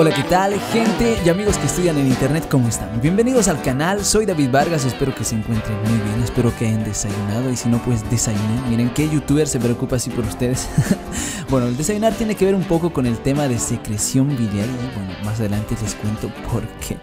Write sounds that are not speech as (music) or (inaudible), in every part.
Hola, ¿qué tal gente y amigos que estudian en internet? ¿Cómo están? Bienvenidos al canal, soy David Vargas, espero que se encuentren muy bien, espero que hayan desayunado y si no, pues desayunen. Miren, qué youtuber se preocupa así por ustedes. (laughs) bueno, el desayunar tiene que ver un poco con el tema de secreción biliar bueno, más adelante les cuento por qué.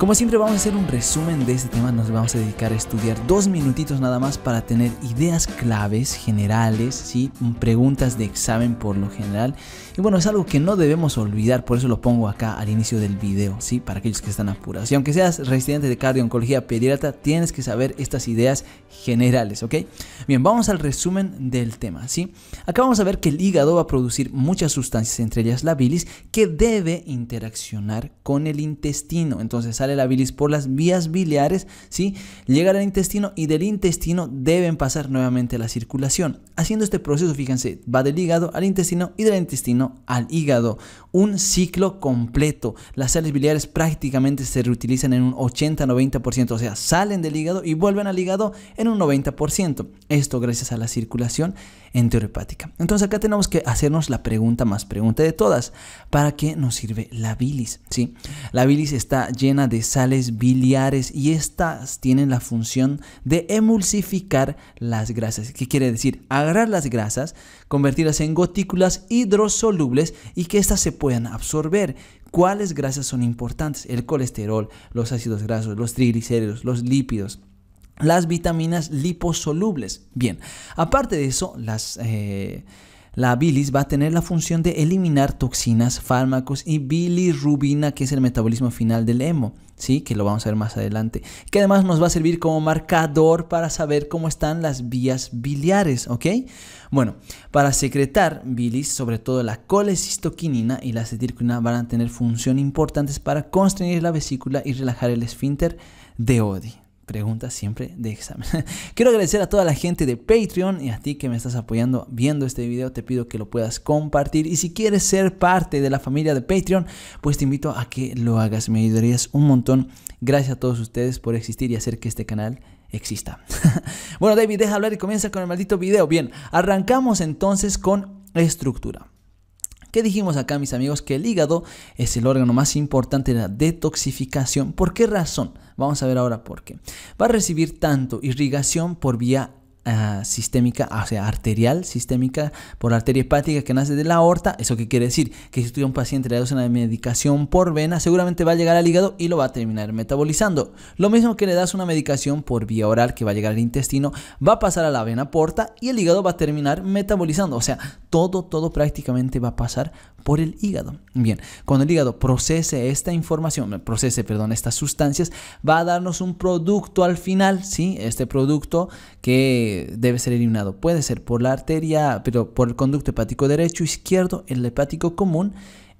Como siempre vamos a hacer un resumen de este tema, nos vamos a dedicar a estudiar dos minutitos nada más para tener ideas claves generales, ¿sí? preguntas de examen por lo general. Y bueno, es algo que no debemos olvidar, por eso lo pongo acá al inicio del video, ¿sí? para aquellos que están apurados. Y aunque seas residente de cardiooncología pediatra, tienes que saber estas ideas generales, ¿ok? Bien, vamos al resumen del tema, ¿sí? Acá vamos a ver que el hígado va a producir muchas sustancias, entre ellas la bilis, que debe interaccionar con el intestino. Entonces, sale la bilis por las vías biliares, ¿sí? Llegan al intestino y del intestino deben pasar nuevamente a la circulación. Haciendo este proceso, fíjense, va del hígado al intestino y del intestino al hígado. Un ciclo completo. Las sales biliares prácticamente se reutilizan en un 80-90%, o sea, salen del hígado y vuelven al hígado en un 90%. Esto gracias a la circulación enterohepática. Entonces acá tenemos que hacernos la pregunta más pregunta de todas. ¿Para qué nos sirve la bilis? ¿Sí? La bilis está llena de sales biliares y estas tienen la función de emulsificar las grasas. ¿Qué quiere decir? Agarrar las grasas, convertirlas en gotículas hidrosolubles y que éstas se puedan absorber. ¿Cuáles grasas son importantes? El colesterol, los ácidos grasos, los triglicéridos, los lípidos las vitaminas liposolubles. Bien, aparte de eso, eh, la bilis va a tener la función de eliminar toxinas, fármacos y bilirrubina, que es el metabolismo final del hemo, ¿sí? que lo vamos a ver más adelante, que además nos va a servir como marcador para saber cómo están las vías biliares. ¿ok? Bueno, para secretar bilis, sobre todo la colecistoquinina y la acetilcolina van a tener función importantes para constreñir la vesícula y relajar el esfínter de Odi preguntas siempre de examen. (laughs) Quiero agradecer a toda la gente de Patreon y a ti que me estás apoyando viendo este video. Te pido que lo puedas compartir. Y si quieres ser parte de la familia de Patreon, pues te invito a que lo hagas. Me ayudarías un montón. Gracias a todos ustedes por existir y hacer que este canal exista. (laughs) bueno, David, deja hablar y comienza con el maldito video. Bien, arrancamos entonces con estructura. ¿Qué dijimos acá, mis amigos? Que el hígado es el órgano más importante de la detoxificación. ¿Por qué razón? Vamos a ver ahora por qué. Va a recibir tanto irrigación por vía Ah, sistémica, o sea, arterial sistémica por arteria hepática que nace de la aorta. ¿Eso qué quiere decir? Que si tú un paciente le das una medicación por vena, seguramente va a llegar al hígado y lo va a terminar metabolizando. Lo mismo que le das una medicación por vía oral que va a llegar al intestino, va a pasar a la vena porta y el hígado va a terminar metabolizando. O sea, todo, todo prácticamente va a pasar por el hígado. Bien, cuando el hígado procese esta información, eh, procese, perdón, estas sustancias, va a darnos un producto al final, ¿sí? Este producto que debe ser eliminado puede ser por la arteria, pero por el conducto hepático derecho, izquierdo, el hepático común,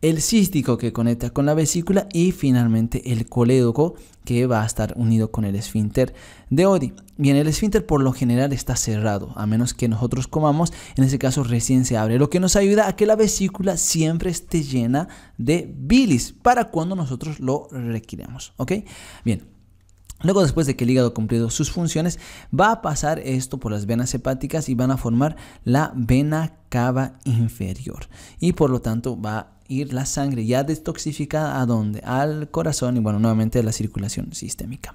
el cístico que conecta con la vesícula y finalmente el colédoco que va a estar unido con el esfínter de Odi. Bien, el esfínter por lo general está cerrado, a menos que nosotros comamos, en ese caso recién se abre, lo que nos ayuda a que la vesícula siempre esté llena de bilis para cuando nosotros lo requiramos, ¿ok? Bien, Luego, después de que el hígado ha cumplido sus funciones, va a pasar esto por las venas hepáticas y van a formar la vena cava inferior. Y por lo tanto va a ir la sangre ya detoxificada a dónde? Al corazón y bueno, nuevamente a la circulación sistémica.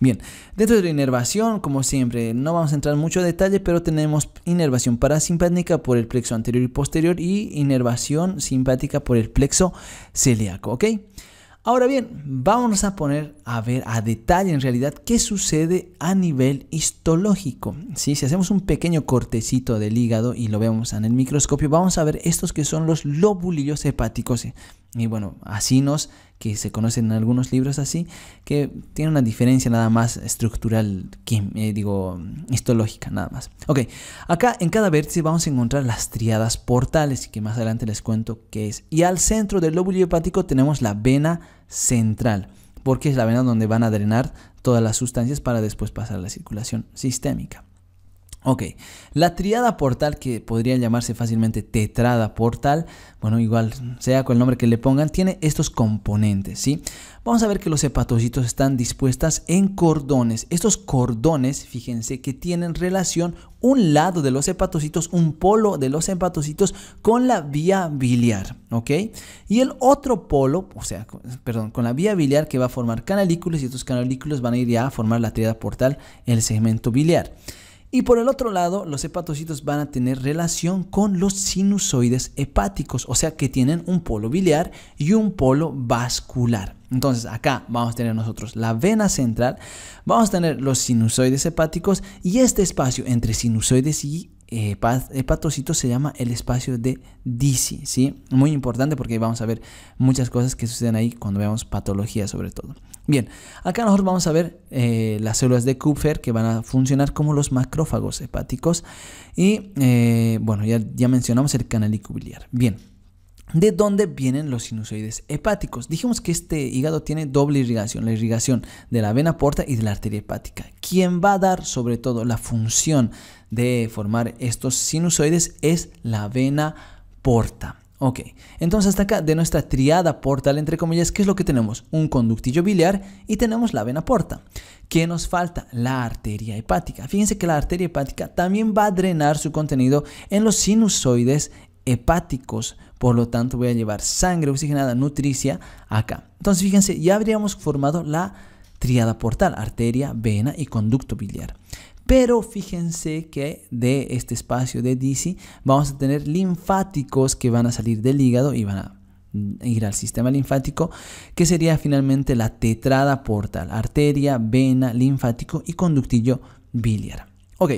Bien, dentro de la inervación, como siempre, no vamos a entrar mucho detalle, pero tenemos inervación parasimpática por el plexo anterior y posterior y inervación simpática por el plexo celíaco, ¿ok? Ahora bien, vamos a poner a ver a detalle en realidad qué sucede a nivel histológico. Si hacemos un pequeño cortecito del hígado y lo vemos en el microscopio, vamos a ver estos que son los lobulillos hepáticos y bueno, asinos, que se conocen en algunos libros así, que tienen una diferencia nada más estructural, que eh, digo, histológica nada más. Ok, acá en cada vértice vamos a encontrar las triadas portales, que más adelante les cuento qué es. Y al centro del lóbulo hepático tenemos la vena central, porque es la vena donde van a drenar todas las sustancias para después pasar a la circulación sistémica. Ok, la triada portal, que podría llamarse fácilmente tetrada portal, bueno, igual sea con el nombre que le pongan, tiene estos componentes, ¿sí? Vamos a ver que los hepatocitos están dispuestas en cordones. Estos cordones, fíjense que tienen relación un lado de los hepatocitos, un polo de los hepatocitos con la vía biliar, ¿ok? Y el otro polo, o sea, perdón, con la vía biliar que va a formar canalículos y estos canalículos van a ir ya a formar la triada portal, el segmento biliar. Y por el otro lado, los hepatocitos van a tener relación con los sinusoides hepáticos, o sea que tienen un polo biliar y un polo vascular. Entonces acá vamos a tener nosotros la vena central, vamos a tener los sinusoides hepáticos y este espacio entre sinusoides y eh, eh se llama el espacio de DC, ¿sí? Muy importante porque vamos a ver muchas cosas que suceden ahí cuando veamos patología sobre todo. Bien, acá nosotros vamos a ver eh, las células de Kupfer que van a funcionar como los macrófagos hepáticos y, eh, bueno, ya, ya mencionamos el canal biliar. Bien. ¿De dónde vienen los sinusoides hepáticos? Dijimos que este hígado tiene doble irrigación, la irrigación de la vena porta y de la arteria hepática. ¿Quién va a dar sobre todo la función de formar estos sinusoides es la vena porta. Ok, entonces hasta acá de nuestra triada portal, entre comillas, ¿qué es lo que tenemos? Un conductillo biliar y tenemos la vena porta. ¿Qué nos falta? La arteria hepática. Fíjense que la arteria hepática también va a drenar su contenido en los sinusoides hepáticos, por lo tanto voy a llevar sangre oxigenada, nutricia acá. Entonces fíjense, ya habríamos formado la triada portal, arteria, vena y conducto biliar. Pero fíjense que de este espacio de DC vamos a tener linfáticos que van a salir del hígado y van a ir al sistema linfático, que sería finalmente la tetrada portal, arteria, vena, linfático y conductillo biliar. Ok,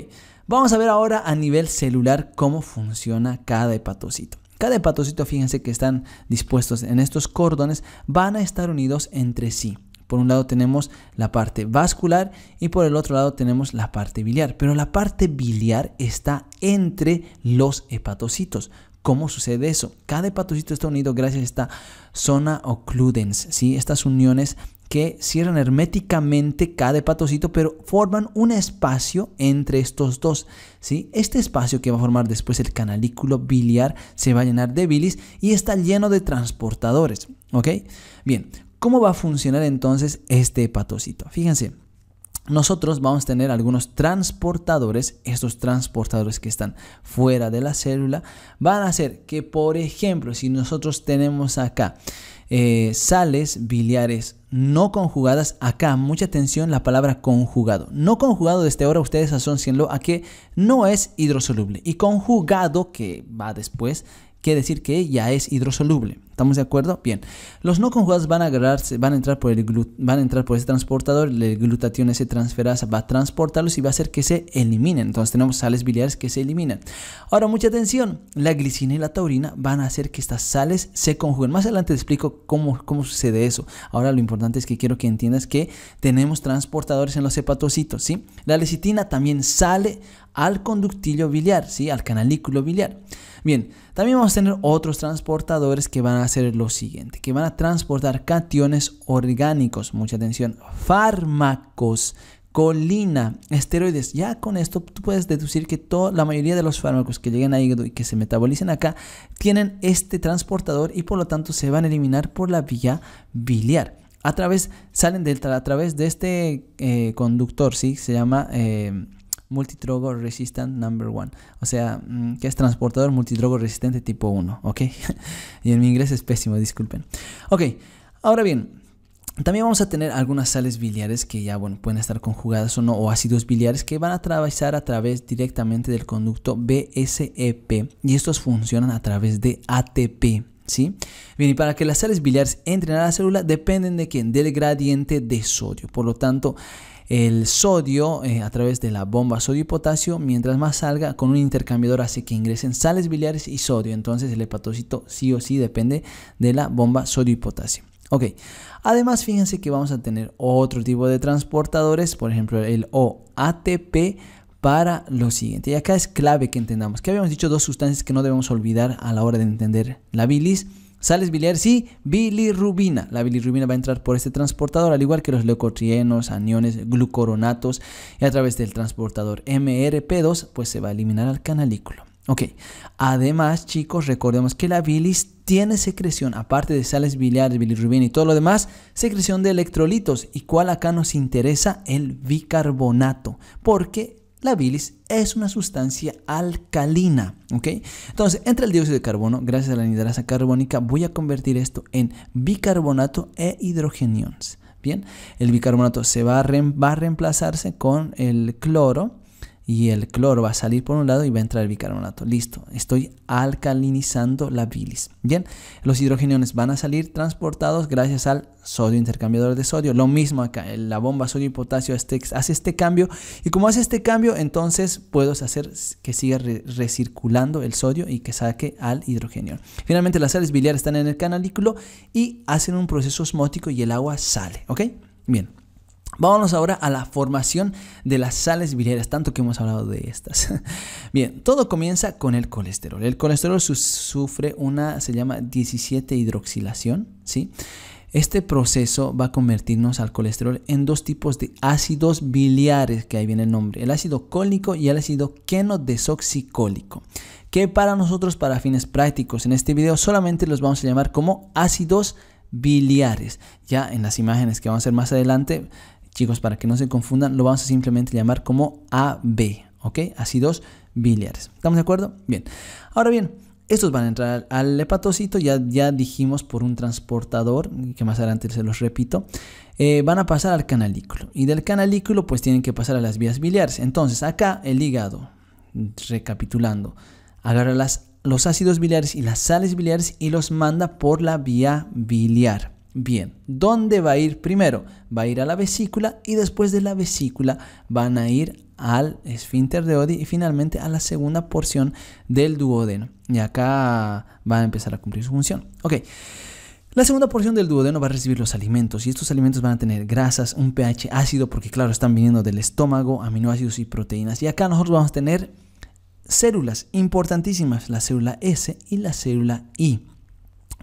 vamos a ver ahora a nivel celular cómo funciona cada hepatocito. Cada hepatocito, fíjense que están dispuestos en estos cordones, van a estar unidos entre sí. Por un lado tenemos la parte vascular y por el otro lado tenemos la parte biliar. Pero la parte biliar está entre los hepatocitos. ¿Cómo sucede eso? Cada hepatocito está unido gracias a esta zona occludens, ¿sí? estas uniones que cierran herméticamente cada hepatocito, pero forman un espacio entre estos dos. ¿sí? Este espacio que va a formar después el canalículo biliar se va a llenar de bilis y está lleno de transportadores. ¿ok? Bien, ¿Cómo va a funcionar entonces este hepatocito? Fíjense, nosotros vamos a tener algunos transportadores, estos transportadores que están fuera de la célula, van a hacer que, por ejemplo, si nosotros tenemos acá eh, sales biliares no conjugadas, acá mucha atención la palabra conjugado. No conjugado desde ahora ustedes asocienlo a que no es hidrosoluble y conjugado que va después quiere decir que ya es hidrosoluble. ¿Estamos de acuerdo? Bien. Los no conjugados van a van a entrar por el van a entrar por ese transportador, el glutatión s transferasa va a transportarlos y va a hacer que se eliminen. Entonces tenemos sales biliares que se eliminan. Ahora, mucha atención, la glicina y la taurina van a hacer que estas sales se conjuguen. Más adelante te explico cómo, cómo sucede eso. Ahora lo importante es que quiero que entiendas que tenemos transportadores en los hepatocitos, ¿sí? La lecitina también sale al conductillo biliar, ¿sí? al canalículo biliar. Bien, también vamos a tener otros transportadores que van a hacer lo siguiente, que van a transportar cationes orgánicos, mucha atención, fármacos, colina, esteroides. Ya con esto tú puedes deducir que la mayoría de los fármacos que llegan a hígado y que se metabolicen acá tienen este transportador y por lo tanto se van a eliminar por la vía biliar. A través, salen de, a través de este eh, conductor, ¿sí? Se llama... Eh, multidrogo resistant number one. O sea, mm, que es transportador multidrogo resistente tipo 1, ¿ok? (laughs) y en mi inglés es pésimo, disculpen. Ok, ahora bien. También vamos a tener algunas sales biliares que ya bueno, pueden estar conjugadas o no, o ácidos biliares que van a atravesar a través directamente del conducto BSEP y estos funcionan a través de ATP. ¿Sí? Bien, y para que las sales biliares entren a la célula dependen de quién? Del gradiente de sodio. Por lo tanto, el sodio eh, a través de la bomba sodio-potasio, y mientras más salga con un intercambiador hace que ingresen sales biliares y sodio. Entonces el hepatocito sí o sí depende de la bomba sodio y potasio. Ok, además fíjense que vamos a tener otro tipo de transportadores, por ejemplo el OATP para lo siguiente. Y acá es clave que entendamos que habíamos dicho dos sustancias que no debemos olvidar a la hora de entender la bilis Sales biliares y bilirrubina. La bilirrubina va a entrar por este transportador, al igual que los leucotrienos, aniones, glucoronatos, y a través del transportador MRP2, pues se va a eliminar al canalículo. Ok, además chicos, recordemos que la bilis tiene secreción, aparte de sales biliares, bilirrubina y todo lo demás, secreción de electrolitos, y cuál acá nos interesa el bicarbonato, porque la bilis es una sustancia alcalina. ¿ok? Entonces, entre el dióxido de carbono, gracias a la anidrasa carbónica, voy a convertir esto en bicarbonato e hidrogeniones. Bien, el bicarbonato se va a reemplazarse con el cloro y el cloro va a salir por un lado y va a entrar el bicarbonato. Listo, estoy alcalinizando la bilis. Bien, los hidrogeniones van a salir transportados gracias al sodio intercambiador de sodio. Lo mismo acá, la bomba sodio y potasio este, hace este cambio y como hace este cambio, entonces puedo hacer que siga recirculando el sodio y que saque al hidrogenión Finalmente, las sales biliares están en el canalículo y hacen un proceso osmótico y el agua sale, ¿ok? Bien. Vámonos ahora a la formación de las sales biliares, tanto que hemos hablado de estas. (laughs) Bien, todo comienza con el colesterol. El colesterol sufre una, se llama 17 hidroxilación, ¿sí? Este proceso va a convertirnos al colesterol en dos tipos de ácidos biliares, que ahí viene el nombre, el ácido cólico y el ácido quenodesoxicólico, que para nosotros, para fines prácticos, en este video solamente los vamos a llamar como ácidos biliares. Ya en las imágenes que vamos a hacer más adelante, Chicos, para que no se confundan, lo vamos a simplemente llamar como AB, ¿ok? Ácidos biliares. ¿Estamos de acuerdo? Bien. Ahora bien, estos van a entrar al hepatocito, ya, ya dijimos por un transportador, que más adelante se los repito, eh, van a pasar al canalículo. Y del canalículo pues tienen que pasar a las vías biliares. Entonces acá el hígado, recapitulando, agarra las, los ácidos biliares y las sales biliares y los manda por la vía biliar bien. ¿Dónde va a ir primero? Va a ir a la vesícula y después de la vesícula van a ir al esfínter de Odi y finalmente a la segunda porción del duodeno. Y acá va a empezar a cumplir su función. Ok. La segunda porción del duodeno va a recibir los alimentos y estos alimentos van a tener grasas, un pH ácido porque claro, están viniendo del estómago, aminoácidos y proteínas. Y acá nosotros vamos a tener células importantísimas, la célula S y la célula I.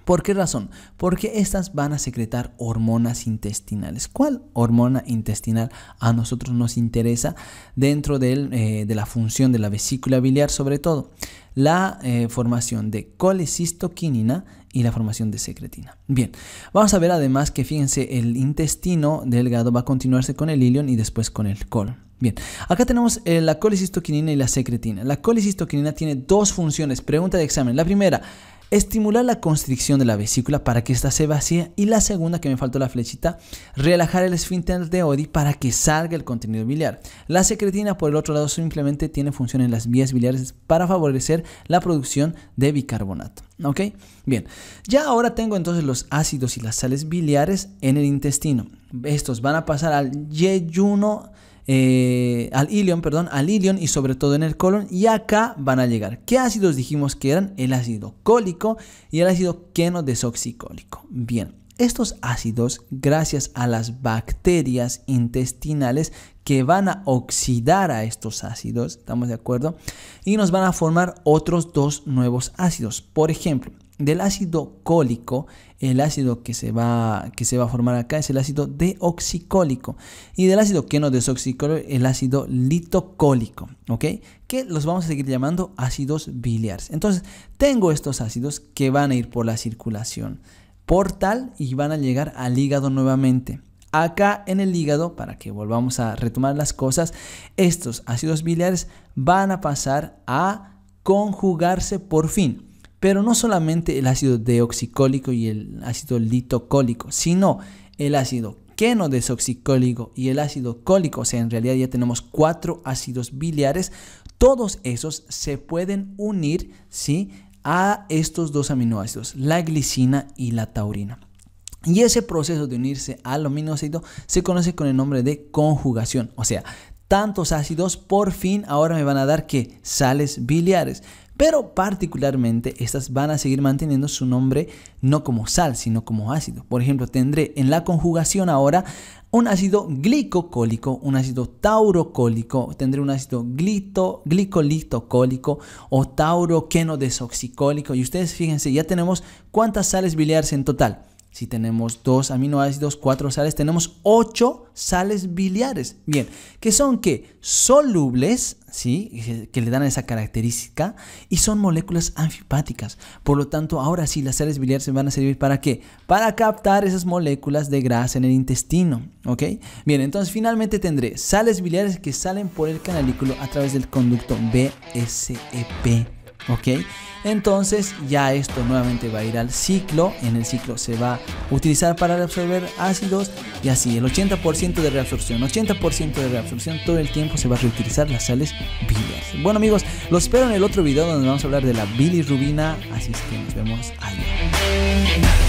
¿Por qué razón? Porque estas van a secretar hormonas intestinales. ¿Cuál hormona intestinal a nosotros nos interesa dentro eh, de la función de la vesícula biliar sobre todo? La eh, formación de colecistoquinina y la formación de secretina. Bien, vamos a ver además que fíjense, el intestino delgado va a continuarse con el ilion y después con el colon. Bien, acá tenemos eh, la colecistoquinina y la secretina. La colecistoquinina tiene dos funciones. Pregunta de examen. La primera, estimular la constricción de la vesícula para que ésta se vacíe. Y la segunda, que me faltó la flechita, relajar el esfínter de Odi para que salga el contenido biliar. La secretina, por el otro lado, simplemente tiene función en las vías biliares para favorecer la producción de bicarbonato. ¿Ok? Bien, ya ahora tengo entonces los ácidos y las sales biliares en el intestino. Estos van a pasar al yeyuno eh, al ilion, perdón, al ilion y sobre todo en el colon y acá van a llegar. ¿Qué ácidos dijimos que eran? El ácido cólico y el ácido queno Bien. Estos ácidos, gracias a las bacterias intestinales que van a oxidar a estos ácidos, ¿estamos de acuerdo? Y nos van a formar otros dos nuevos ácidos. Por ejemplo, del ácido cólico, el ácido que se va, que se va a formar acá es el ácido deoxicólico. Y del ácido que no desoxicólico, el ácido litocólico, ¿ok? Que los vamos a seguir llamando ácidos biliares. Entonces, tengo estos ácidos que van a ir por la circulación portal y van a llegar al hígado nuevamente. Acá en el hígado, para que volvamos a retomar las cosas, estos ácidos biliares van a pasar a conjugarse por fin. Pero no solamente el ácido deoxicólico y el ácido litocólico, sino el ácido queno y el ácido cólico, o sea, en realidad ya tenemos cuatro ácidos biliares, todos esos se pueden unir, ¿sí? a estos dos aminoácidos, la glicina y la taurina. Y ese proceso de unirse al aminoácido se conoce con el nombre de conjugación, o sea, tantos ácidos por fin ahora me van a dar que sales biliares. Pero particularmente estas van a seguir manteniendo su nombre no como sal, sino como ácido. Por ejemplo, tendré en la conjugación ahora un ácido glicocólico, un ácido taurocólico, tendré un ácido glito, glicolitocólico o tauroquenodesoxicólico. Y ustedes fíjense, ya tenemos cuántas sales biliares en total. Si tenemos dos aminoácidos, cuatro sales, tenemos ocho sales biliares. Bien, que son que solubles, ¿sí? que le dan esa característica, y son moléculas anfipáticas. Por lo tanto, ahora sí, las sales biliares van a servir para qué? Para captar esas moléculas de grasa en el intestino. ¿ok? Bien, entonces finalmente tendré sales biliares que salen por el canalículo a través del conducto BSEP. ¿ok? entonces ya esto nuevamente va a ir al ciclo, en el ciclo se va a utilizar para reabsorber ácidos y así el 80% de reabsorción, 80% de reabsorción todo el tiempo se va a reutilizar las sales biliares. Bueno amigos, los espero en el otro video donde vamos a hablar de la bilirrubina, así es que nos vemos allá.